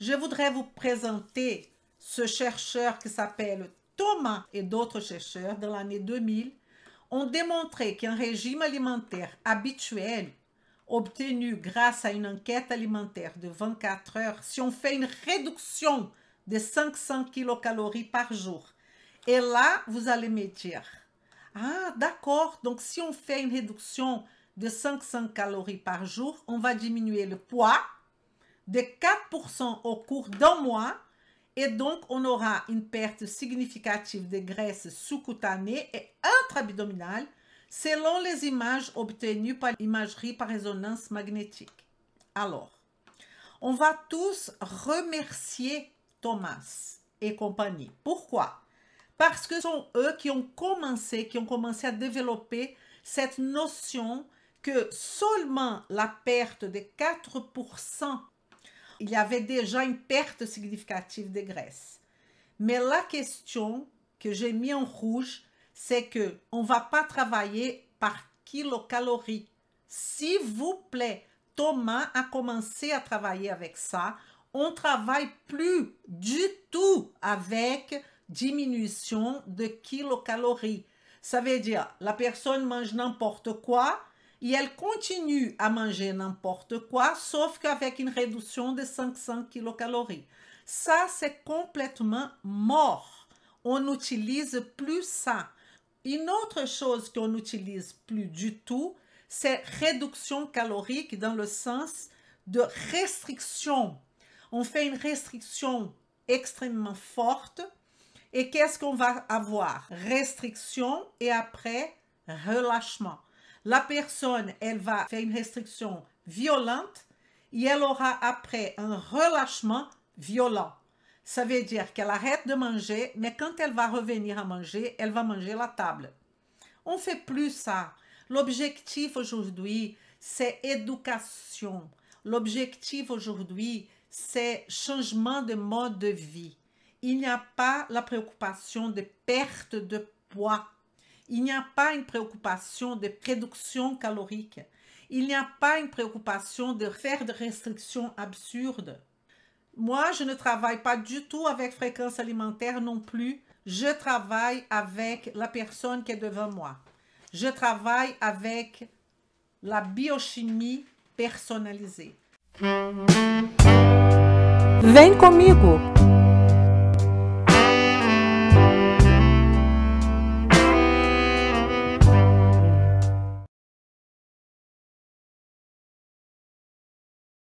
Je voudrais vous présenter ce chercheur qui s'appelle Thomas et d'autres chercheurs dans l'année 2000 ont démontré qu'un régime alimentaire habituel obtenu grâce à une enquête alimentaire de 24 heures, si on fait une réduction de 500 kilocalories par jour, et là, vous allez me dire, ah, d'accord, donc si on fait une réduction de 500 calories par jour, on va diminuer le poids, de 4% au cours d'un mois et donc on aura une perte significative de graisse sous-cutanée et intra-abdominale selon les images obtenues par l'imagerie par résonance magnétique. Alors, on va tous remercier Thomas et compagnie. Pourquoi Parce que ce sont eux qui ont commencé, qui ont commencé à développer cette notion que seulement la perte de 4% il y avait déjà une perte significative de graisse. Mais la question que j'ai mis en rouge, c'est que on va pas travailler par kilocalorie. S'il vous plaît, Thomas a commencé à travailler avec ça. On travaille plus du tout avec diminution de kilocalorie. Ça veut dire, la personne mange n'importe quoi, et elle continue à manger n'importe quoi, sauf qu'avec une réduction de 500 kilocalories. Ça, c'est complètement mort. On n'utilise plus ça. Une autre chose qu'on n'utilise plus du tout, c'est réduction calorique dans le sens de restriction. On fait une restriction extrêmement forte. Et qu'est-ce qu'on va avoir? Restriction et après relâchement la personne, elle va faire une restriction violente et elle aura après un relâchement violent. Ça veut dire qu'elle arrête de manger, mais quand elle va revenir à manger, elle va manger la table. On fait plus ça. L'objectif aujourd'hui, c'est éducation. L'objectif aujourd'hui, c'est changement de mode de vie. Il n'y a pas la préoccupation de perte de poids il n'y a pas une préoccupation de production calorique. Il n'y a pas une préoccupation de faire des restrictions absurdes. Moi, je ne travaille pas du tout avec fréquence alimentaire non plus. Je travaille avec la personne qui est devant moi. Je travaille avec la biochimie personnalisée. avec comigo!